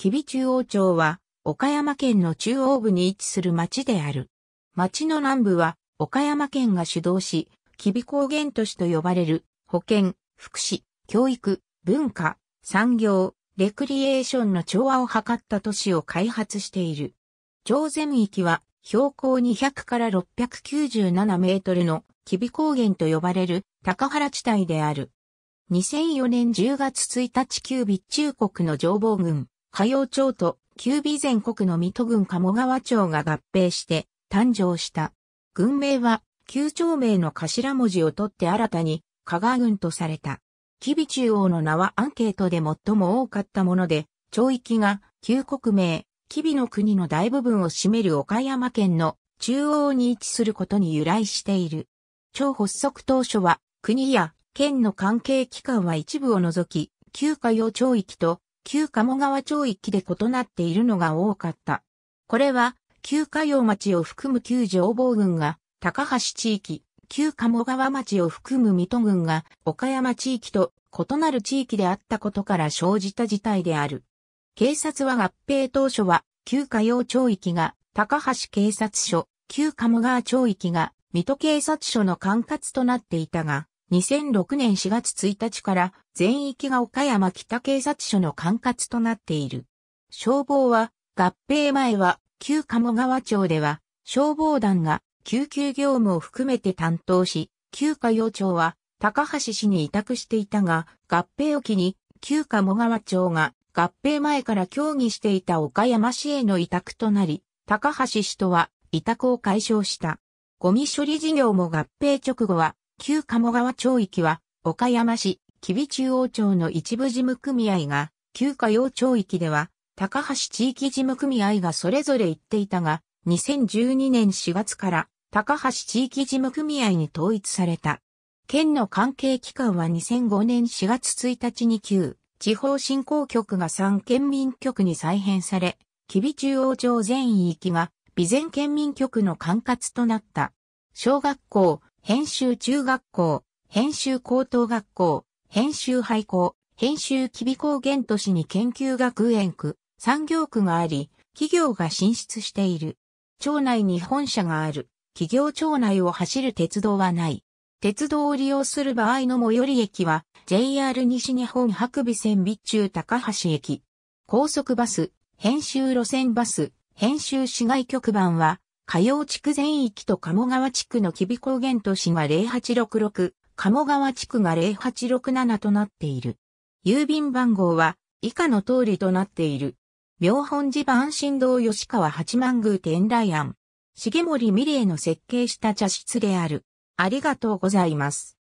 吉備中央町は、岡山県の中央部に位置する町である。町の南部は、岡山県が主導し、吉備高原都市と呼ばれる、保健、福祉、教育、文化、産業、レクリエーションの調和を図った都市を開発している。町全域は、標高200から697メートルの吉備高原と呼ばれる高原地帯である。2004年10月1日旧備中国の情報軍、火曜町と旧備全国の水戸郡鴨川町が合併して誕生した。軍名は旧町名の頭文字を取って新たに加賀郡とされた。吉備中央の名はアンケートで最も多かったもので、町域が旧国名、吉備の国の大部分を占める岡山県の中央に位置することに由来している。町発足当初は国や県の関係機関は一部を除き、旧華洋町域と旧鴨川町域で異なっているのが多かった。これは、旧華陽町を含む旧上坊軍が高橋地域、旧鴨川町を含む水戸郡が岡山地域と異なる地域であったことから生じた事態である。警察は合併当初は、旧華陽町域が高橋警察署、旧鴨川町域が水戸警察署の管轄となっていたが、2006年4月1日から全域が岡山北警察署の管轄となっている。消防は合併前は旧鴨川町では消防団が救急業務を含めて担当し、旧加曜町は高橋氏に委託していたが、合併を機に旧鴨川町が合併前から協議していた岡山市への委託となり、高橋氏とは委託を解消した。ゴミ処理事業も合併直後は旧鴨川町域は、岡山市、吉備中央町の一部事務組合が、旧加洋町域では、高橋地域事務組合がそれぞれ行っていたが、2012年4月から、高橋地域事務組合に統一された。県の関係機関は2005年4月1日に旧、地方振興局が3県民局に再編され、吉備中央町全域が、備前県民局の管轄となった。小学校、編集中学校、編集高等学校、編集廃校、編集機備高原都市に研究学園区、産業区があり、企業が進出している。町内に本社がある。企業町内を走る鉄道はない。鉄道を利用する場合の最寄り駅は JR 西日本白尾線備中高橋駅。高速バス、編集路線バス、編集市街局番は火曜地区全域と鴨川地区の吉備高原都市が0866、鴨川地区が0867となっている。郵便番号は以下の通りとなっている。妙本寺版新道吉川八幡宮天来庵。重森美玲の設計した茶室である。ありがとうございます。